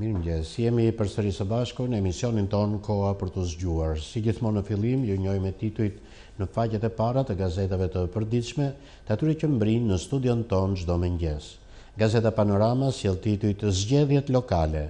Mirë më jemi për sëri së bashko në emisionin tonë koa për të zgjuar. Si gjithmonë në filim, ju njoj me tituit në faqet e para të gazetave të përdiqme, të atyri që mbrinë në studion tonë gjdo më Gazeta Panorama si e tituit zgjedhjet lokale.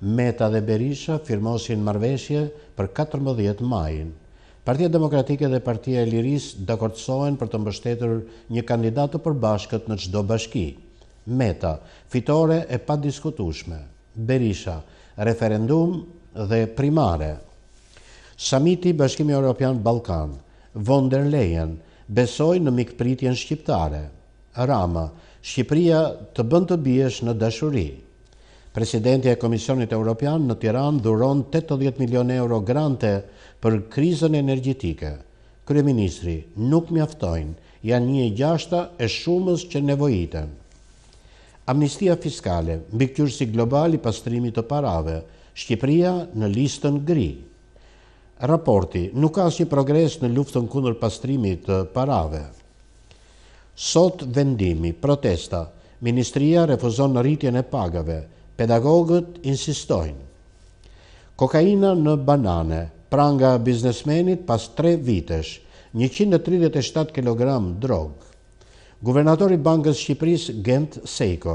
Meta dhe Berisha firmosin marveshje për 14 majin. Partia Demokratike dhe Partia e Liris dhe për të mbështetur një kandidatë për bashkët në gjdo bashki. Meta, fitore e pa diskutushme. Berisha, referendum dhe primare. Samiti Bashkimi Europian Balkan, von der Leyen, besoj në mikpritjen shqiptare. Rama, Shqipria të bënd të biesh në dashuri. Presidenti e Komisionit Europian në Tiran dhuron 80 milion euro grante për krizën energjitike. Kryeministri, nuk mjaftojnë, janë një gjashta e shumës që nevojitën amnistia fiskale, mbikëtyrësi globali pastrimi të parave, Shqipria në listën gri. Raporti, nuk ka një progres në luftën kundër pastrimi të parave. Sot vendimi, protesta, Ministria refuzon në rritjen e pagave, pedagogët insistojnë. Kokaina në banane, pranga biznesmenit pas 3 vitesh, 137 kg drogë. Guvernatori Bankës Shqipëris Gent Sejko,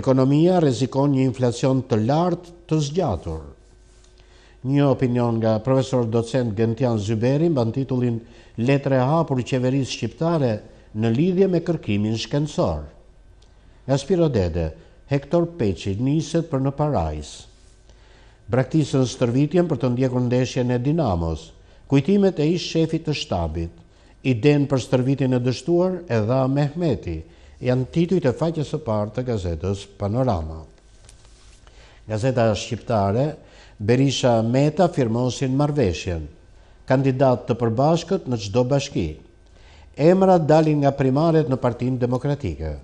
ekonomia rezikon një inflacion të lartë të zgjatur. Një opinion nga profesor docent Gentian Zyberi mban titullin Letre hapur qeverisë shqiptare në lidhje me kërkimin shkencor. Gaspiro Dede, Hektor Peqi, niset për në parajs. Braktisën së tërvitjen për të ndjekur ndeshje në Dinamos, kujtimet e ish shefit të shtabit i den për stërvitin e dështuar edha Mehmeti, janë tituj të faqës e partë të gazetës Panorama. Gazeta Shqiptare, Berisha Meta firmosin marveshjen, kandidat të përbashkët në qdo bashki. Emra dalin nga primaret në partin demokratike.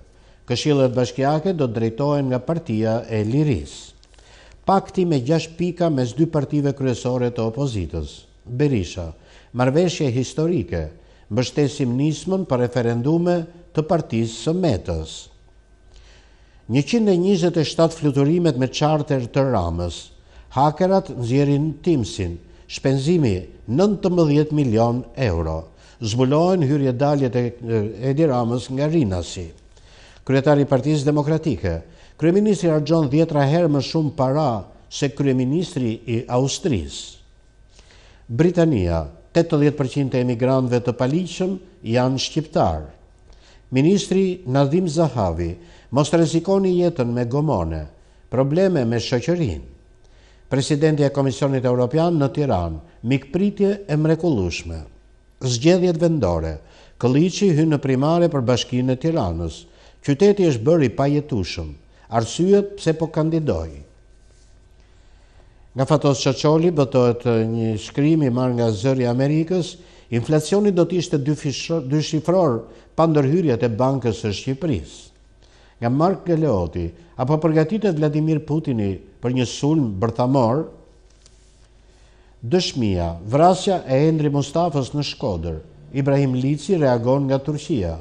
Këshillet bashkjake do drejtojnë nga partia e liris. Pakti me 6 pika mes dy partive kryesore të opozitës. Berisha, marveshje historike, mbështesim nismën për referendume të partisë së metës. 127 fluturimet me charter të ramës, hakerat nxjerrin timsin, shpenzimi 19 milion euro, zbulohen hyrje daljet e edi ramës nga rinasi. Kryetari partisë demokratike, Kryeministri Arjon djetra herë më shumë para se Kryeministri i Austrisë. Britania, 80% e emigrantëve të paligjshëm janë shqiptar. Ministri Nadhim Zahavi mos rrezikoni jetën me gomone, probleme me shoqërinë. Presidenti i Komisionit Evropian në Tiranë, mikpritje e mrekullueshme. Zgjedhjet vendore. Kolliçi hyn në primare për Bashkinë e Tiranës. Qyteti është bërë i pajetueshëm. Arsyet pse po kandidoj. Nga fatos qaqoli, bëtojt një shkrimi marrë nga zëri Amerikës, inflacioni do t'ishte dy shifror pa ndërhyrjet e bankës e Shqipëris. Nga Mark Geleoti, apo përgatit e Vladimir Putini për një sulm bërthamor, dëshmia, vrasja e Endri Mustafës në Shkoder, Ibrahim Lici reagon nga Turqia,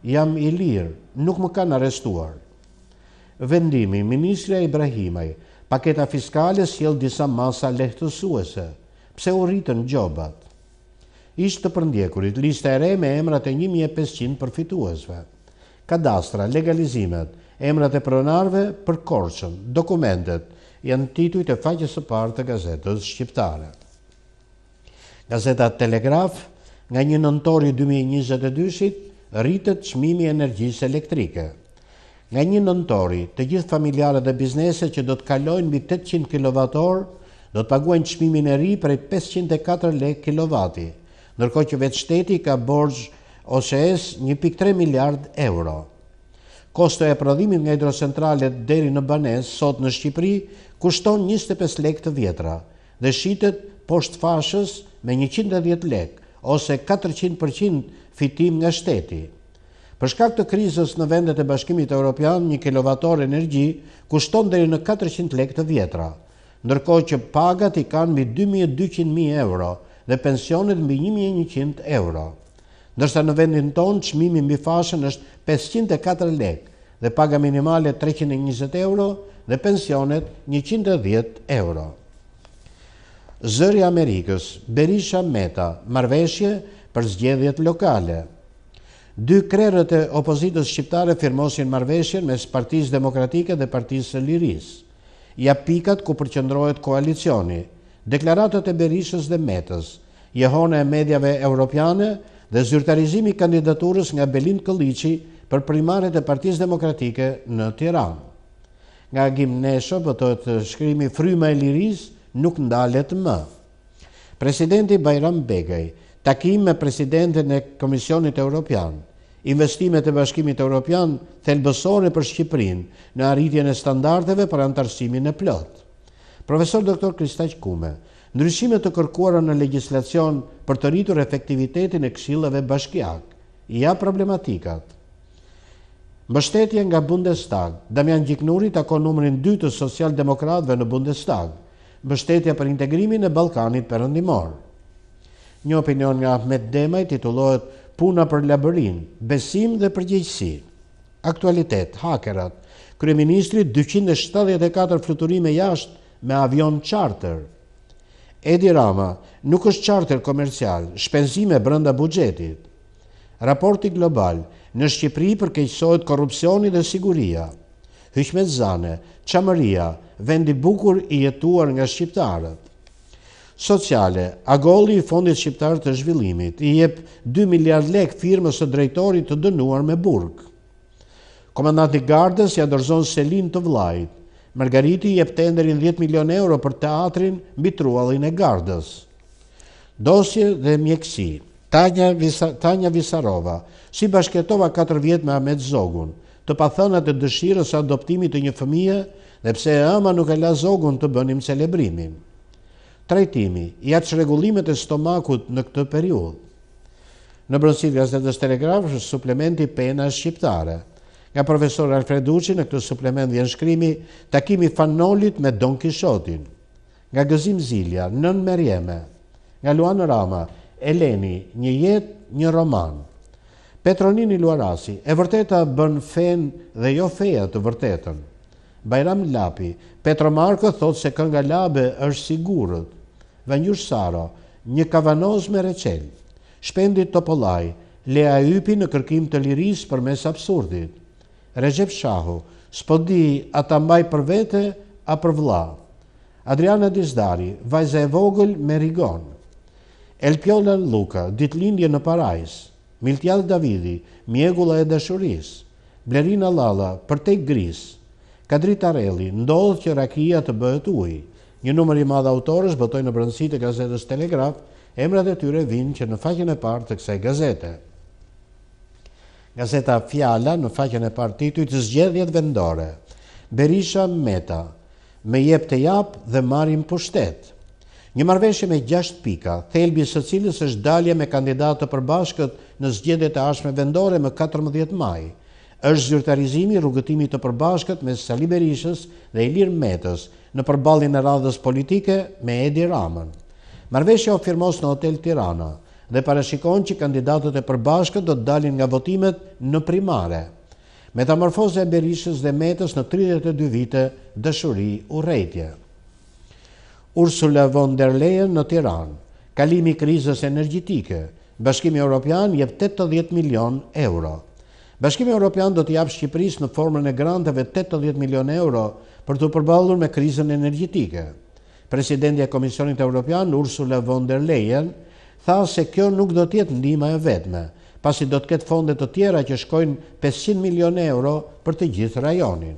jam i lirë, nuk më kanë arestuar. Vendimi, Ministrëja Ibrahimaj, paketa fiskale s'jel disa masa lehtësuese, pse u rritën gjobat. Ishtë të përndjekurit, lista e re me emrat e 1500 përfituesve, kadastra, legalizimet, emrat e pronarve për korqën, dokumentet, janë tituj të faqës e partë të gazetës shqiptare. Gazeta Telegraf, nga një nëntori 2022-shit, rritët qmimi energjisë elektrike. Nga një nëntori, të gjithë familjarët dhe biznese që do të kalojnë mi 800 kWh, do të paguajnë qmimin e ri prej 504 lek kW, nërko që vetë shteti ka borgë OCS 1.3 miliard euro. Kosto e prodhimit nga hidrocentralet deri në Banes, sot në Shqipëri, kushton 25 lek të vjetra dhe shqitet poshtë fashës me 110 lek, ose 400% fitim nga shteti. Për shkak të krizës në vendet e bashkimit e Europian, një kilovator energji kushton dheri në 400 lek të vjetra, ndërko që pagat i kanë mbi 2200.000 euro dhe pensionit mbi 1100 euro. Ndërsa në vendin tonë, qmimi mbi fashën është 504 lek dhe paga minimale 320 euro dhe pensionet 110 euro. Zëri Amerikës, Berisha Meta, marveshje për zgjedhjet lokale, dy krerët e opozitës shqiptare firmosin marveshjen mes partiz demokratike dhe partiz së liris. Ja pikat ku përqëndrojët koalicioni, deklaratët e berishës dhe metës, jehone e medjave europiane dhe zyrtarizimi kandidaturës nga Belin Këllici për primaret e partiz demokratike në Tiran. Nga gjim nesho pëtët shkrimi fryma e liris nuk ndalet më. Presidenti Bajram Begaj, takim me presidentin e Komisionit Europianë, investimet e bashkimit e Europian thelbësore për Shqiprin në arritjen e standarteve për antarësimin e plot. Profesor Dr. Kristaq Kume, ndryshimet të kërkuara në legislacion për të rritur efektivitetin e kshilëve bashkjak, ja problematikat. Mështetje nga Bundestag, Damian Gjiknurit, ako numërin 2 të socialdemokratve në Bundestag, mështetje për integrimin e Balkanit për rëndimor. Një opinion nga Ahmet Demaj titulohet puna për labërin, besim dhe përgjegjësi. Aktualitet, hakerat, Kryeministri 274 fluturime jashtë me avion charter. Edi Rama, nuk është charter komercial, shpenzime brënda bugjetit. Raporti global, në Shqipëri përkeqësohet korupcioni dhe siguria. Hyshmet Zane, Qamëria, vendi bukur i jetuar nga Shqiptarët sociale. Agolli i Fondit Shqiptar të Zhvillimit i jep 2 miliard lek firmës së drejtorit të dënuar me burg. Komandanti Gardës i dorëzon Selin të Vlajt, Margariti jep tenderin 10 milion euro për teatrin mbi truallin e Gardës. Dosje dhe mjekësi. Tanja, Visarova, si bashketova 4 vjetë me Ahmet Zogun, të pathënat e dëshirës adoptimit të një fëmije, dhe pse e ama nuk e la Zogun të bënim celebrimin trajtimi i atë shregullimet e stomakut në këtë periud. Në brënsit gazetës telegrafës, suplementi pena shqiptare. Nga profesor Alfred Uqin, në këtë suplement dhe në shkrimi, takimi fanolit me Don Kishotin. Nga gëzim zilja, nën merjeme. Nga Luan Rama, Eleni, një jet, një roman. Petronini Luarasi, e vërteta bën fen dhe jo feja të vërtetën. Bajram Lapi, Petro Marko thot se kënga labe është sigurët. Vanjush Saro, një kavanoz me reqen, shpendit Topolaj, Lea Ypi në kërkim të liris për mes absurdit. Recep Shahu, s'po di a ta mbaj për vete, a për vla. Adriana Dizdari, vajze e vogël me rigon. Elpjolla Luka, dit lindje në parajs. Miltjad Davidi, mjegula e dëshuris, Blerina Lala, për tek gris. Kadri Tarelli, ndodhë që rakia të bëhet ujë. Një numëri madhe autorës bëtoj në brëndësi të gazetës Telegraf, emrat e tyre vinë që në faqen e partë të kse gazete. Gazeta Fjalla në faqen e partë titu i të zgjedhjet vendore. Berisha Meta, me jep të jap dhe marim pushtet. Një marveshje me 6 pika, thelbi së cilës është dalje me kandidatë të përbashkët në zgjedhjet e ashme vendore më 14 maj. është zyrtarizimi rrugëtimi të përbashkët me Sali Berishës dhe Ilir Metës, në përbalin e radhës politike me Edi Ramën. Marveshja o firmos në hotel Tirana dhe parashikon që kandidatët e përbashkët do të dalin nga votimet në primare. Metamorfose e berishës dhe metës në 32 vite dëshuri u rejtje. Ursula von der Leyen në Tiran, kalimi krizës energjitike, bashkimi Europian jep 80 milion euro. Bashkimi Europian do të japë Shqipërisë në formën e granteve 80 milion euro për të përballur me krizën energjetike. Presidentja Komisionit Europian Ursula von der Leyen tha se kjo nuk do të jetë ndihma e vetme, pasi do të ketë fonde të tjera që shkojnë 500 milion euro për të gjithë rajonin.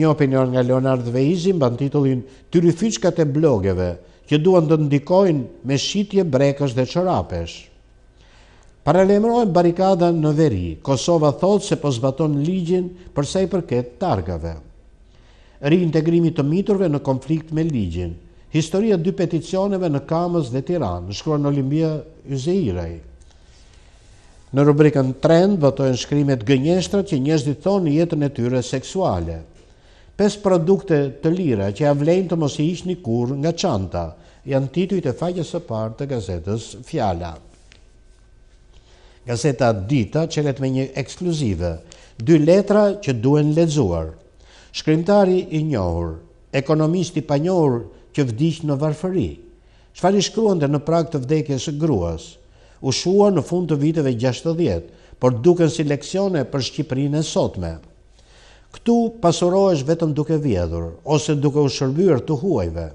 Një opinion nga Leonard Vejzi, mban titullin Tyrifiçkat e blogeve që duan të ndikojnë me shitje brekës dhe çorapesh. Paralemrojnë barikada në veri, Kosova thotë se po zbaton ligjin përse i përket targave. Ri integrimi të miturve në konflikt me ligjin, historia dy peticioneve në Kamës dhe Tiranë, shkruar në Olimbia Yzeiraj. Në rubrikën trend, votojnë shkrimet gënjeshtra që njështë thonë jetën e tyre seksuale. Pes produkte të lira që avlejnë të mos i ishni kur nga çanta, janë tituj të faqës e partë të gazetës Fjala. Fjala gazeta Dita qëllet me një ekskluzive, dy letra që duen lezuar. Shkrimtari i njohur, ekonomisti pa njohur që vdish në varfëri, që shkruan dhe në prak të vdekje së gruas, u shua në fund të viteve 60, por duken si leksione për Shqipërinë e sotme. Këtu pasurohesh vetëm duke vjedhur, ose duke u shërbyrë të huajve.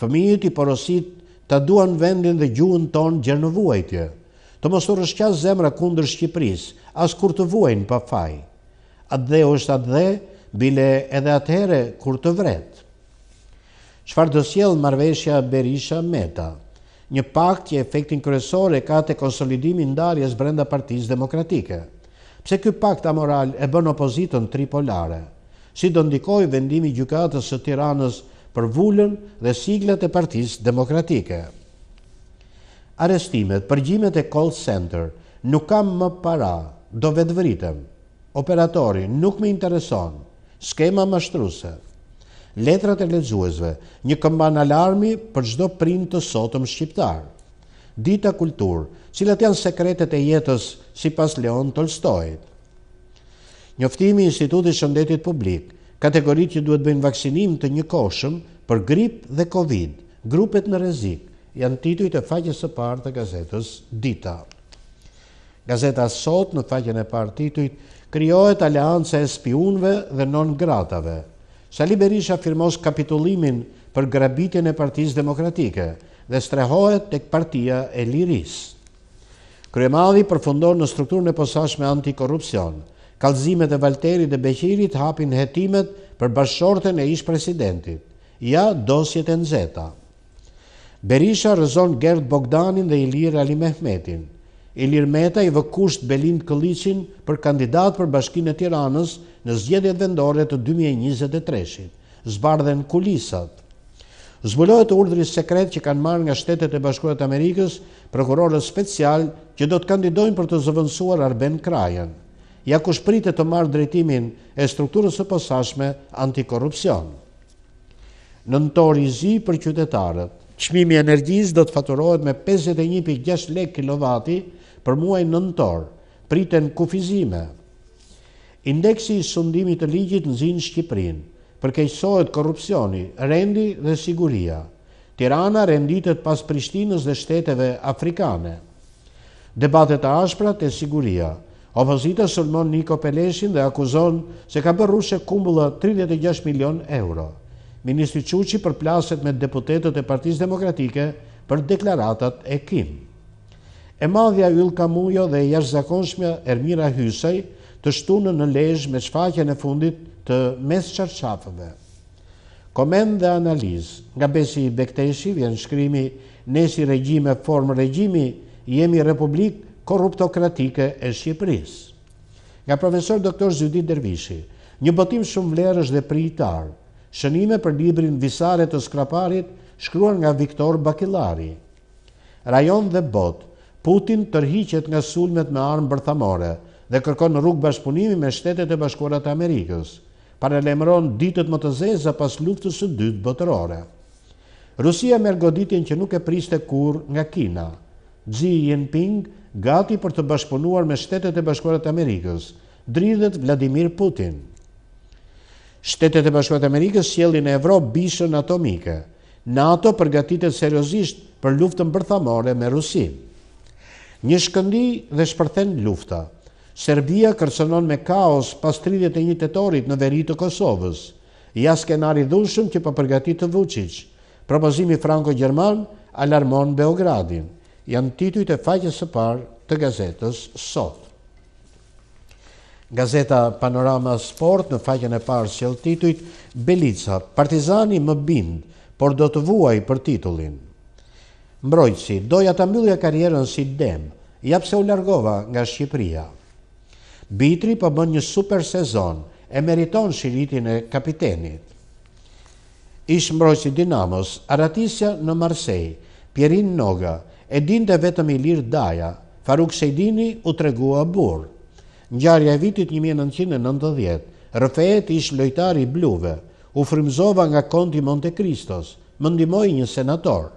Fëmijët i porosit të duan vendin dhe gjuën tonë gjernëvuajtje të mos u rrëshqas zemra kundër Shqipërisë, as kur të vuajnë pa faj. Atë dhe është atë dhe bile edhe atëherë kur të vret. Çfarë do sjell marrveshja Berisha Meta? Një pakt që efektin kryesor e ka te konsolidimi i ndarjes brenda Partisë Demokratike. Pse ky pakt amoral e bën opozitën tripolare? Si do ndikoj vendimi i gjykatës së Tiranës për vulën dhe siglat e Partisë Demokratike? arestimet, përgjimet e call center, nuk kam më para, do vetë vritëm, operatori nuk me intereson, skema më shtruse. Letrat e ledzuesve, një këmban alarmi për gjdo print të sotëm shqiptar. Dita kultur, cilat janë sekretet e jetës si pas Leon Tolstojt. Njoftimi Institutit Shëndetit Publik, kategorit që duhet bëjnë vaksinim të një koshëm për grip dhe covid, grupet në rezikë, janë tituj të faqës së partë të gazetës Dita. Gazeta sot në faqën e partë tituj kryohet aliance e spiunve dhe non gratave. Sali Berisha firmos kapitulimin për grabitin e partiz demokratike dhe strehohet tek partia e liris. Kryemadhi përfundon në strukturën e me antikorupcion. Kalzimet e Valteri dhe Beqirit hapin hetimet për bashorten e ish presidentit. Ja dosjet e nëzeta. Berisha rëzon Gerd Bogdanin dhe Ilir Ali Mehmetin. Ilir Meta i vëkusht Belind Këllicin për kandidat për bashkinë e tiranës në zgjedjet vendore të 2023 Zbardhen kulisat. Zbulohet urdhri sekret që kanë marrë nga shtetet e bashkuat Amerikës prokurorës special që do të kandidojnë për të zëvënsuar Arben Krajan. Ja ku shprite të marrë drejtimin e strukturës e posashme antikorupcion. Në i zi për qytetarët. Qmimi energjisë do të faturohet me 51.6 lek kWh për muaj nëntor, priten kufizime. Indeksi i sundimit të ligjit në zinë Shqiprin, përkejsohet korupcioni, rendi dhe siguria. Tirana renditet pas Prishtinës dhe shteteve Afrikane. Debatet ashpra e siguria. Opozita sërmon Niko Peleshin dhe akuzon se ka bërru se kumbullë 36 milion euro. Ministri Quqi për plaset me deputetet e partiz demokratike për deklaratat e kim. E madhja Ylka Mujo dhe jash zakonshme Ermira Hysaj të shtunë në lejsh me shfakje në fundit të mes qarqafëve. Komend dhe analiz, nga besi Bekteshi vjen shkrimi nësi regjime formë regjimi jemi republik korruptokratike e Shqipërisë. Nga profesor doktor Zydit Dervishi, një botim shumë vlerës dhe prijtarë, shënime për librin visare të skraparit shkruar nga Viktor Bakilari. Rajon dhe bot, Putin tërhiqet nga sulmet me armë bërthamore dhe kërkon në rrug bashkëpunimi me shtetet e bashkuarat Amerikës, paralemron ditët më të zeza pas luftës së dytë botërore. Rusia merë goditin që nuk e priste kur nga Kina. Xi Jinping gati për të bashkëpunuar me shtetet e bashkuarat Amerikës, dridhet Vladimir Putin. Shtetet e Bashkuat Amerikës sjellin në Evropë bishën atomike. NATO përgatitet seriozisht për luftën bërthamore me Rusi. Një shkëndi dhe shpërthen lufta. Serbia kërsonon me kaos pas 31 tetorit në veri të Kosovës. Ja skenari dhushëm që po përgatit të Vucic. Propozimi Franco-Gjerman alarmon Beogradin. Janë tituj të faqës së parë të gazetës sot. Gazeta Panorama Sport në faqen e parë së titujt Belica, Partizani më bind, por do të vuajë për titullin. Mbrojtësi, doja ta mbyllja karrierën si dem, ja pse u largova nga Shqipëria. Bitri po bën një super sezon, e meriton shiritin e kapitenit. Ish mbrojtësi Dinamos, Aratisja në Marsej, Pierin Noga, e dinte vetëm i lirë Daja, Faruk Sejdini u tregua burr. Njarja e vitit 1990, rëfejet ish lojtari i bluve, u frimzova nga konti Monte Kristos, më ndimoj një senator.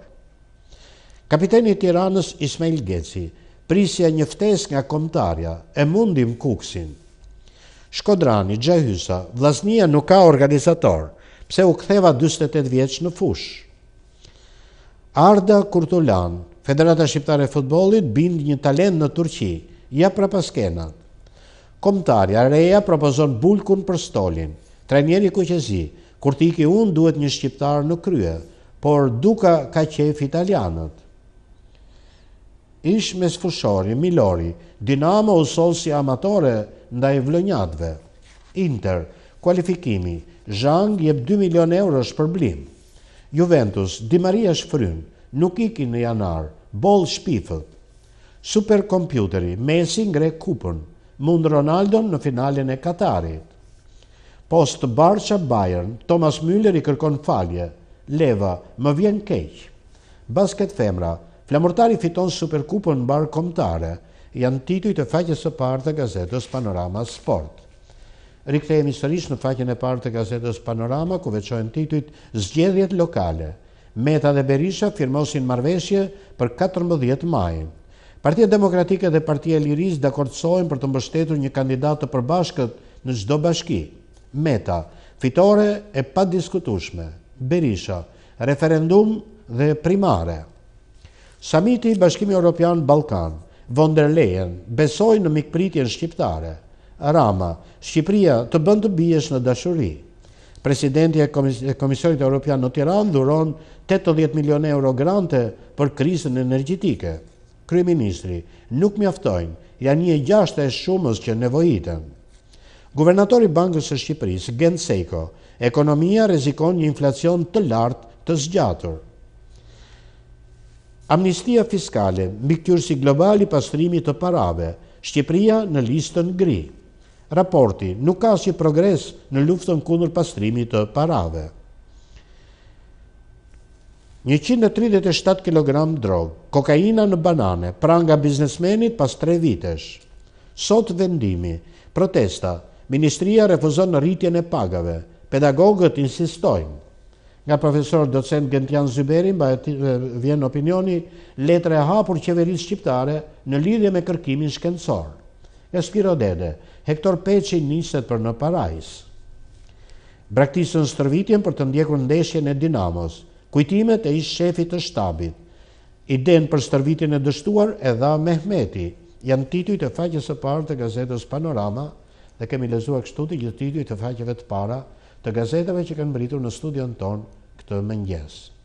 Kapiteni tiranës Ismail Geci, prisja një ftes nga komtarja, e mundim kuksin. Shkodrani, Gjahysa, vlasnia nuk ka organizator, pse u ktheva 28 vjeç në fush. Arda Kurtulan, Federata Shqiptare e Futbolit, bind një talent në Turqi, ja pra paskenat. Komtarja reja propozon bulkun për stolin, trenjeri kuqezi, kur t'i ki unë duhet një shqiptarë në krye, por duka ka qef italianët. Ish me sfushori, milori, dinamo u sol si amatore nda i vlënjatve. Inter, kualifikimi, zhang jep 2 milion eurës për blim. Juventus, Di Maria shfrynë, nuk iki në janar, bol shpifët. Superkompjuteri, Messi ngre kupën, mund Ronaldo në finalen e Katarit. Post Barça Bayern, Thomas Müller i kërkon falje. Leva, më vjen keq. Basket femra, flamurtari fiton Superkupën barë kombëtare. Janë titujt të faqës e parë të gazetës Panorama Sport. Rikthehemi sërish në faqen e parë të gazetës Panorama ku veçohen titujt Zgjedhjet lokale. Meta dhe Berisha firmosin marveshje për 14 majnë. Partia Demokratike dhe Partia Liris dhe akortsojnë për të mbështetu një kandidat të përbashkët në gjdo bashki. Meta, fitore e pa diskutushme. Berisha, referendum dhe primare. Samiti Bashkimi Europian Balkan, Vonderlejen, besoj në mikpritjen shqiptare. Rama, Shqipria të bëndë të biesh në dashuri. Presidenti e Komisionit Europian në Tiran dhuron 80 milion euro grante për krisën energjitike kryeministri, nuk mjaftojnë, janë një gjashtë e shumës që nevojitën. Guvernatori Bankës e Shqipëris, Gent Seiko, ekonomia rezikon një inflacion të lartë të zgjatur. Amnistia fiskale, mbikëtyrësi globali pastrimi të parave, Shqipëria në listën gri. Raporti nuk ka si progres në luftën kundur pastrimi të parave. 137 kg drogë, kokaina në banane, pranga biznesmenit pas 3 vitesh. Sot vendimi, protesta, Ministria refuzon në rritjen e pagave, pedagogët insistojnë. Nga profesor docent Gentian Zyberin, ba e vjen opinioni, letre e hapur qeverit shqiptare në lidhje me kërkimin shkendësor. E Spiro Dede, Hektor Peqin niset për në parajs. Braktisën stërvitjen për të ndjekur ndeshjen e dinamos, kujtimet e ishtë shefi të shtabit. I den për stërvitin e dështuar e dha Mehmeti, janë tituj të faqës e parë të gazetës Panorama dhe kemi lezua kështu të gjithë tituj të faqëve të para të gazetëve që kanë mëritur në studion tonë këtë mëngjesë.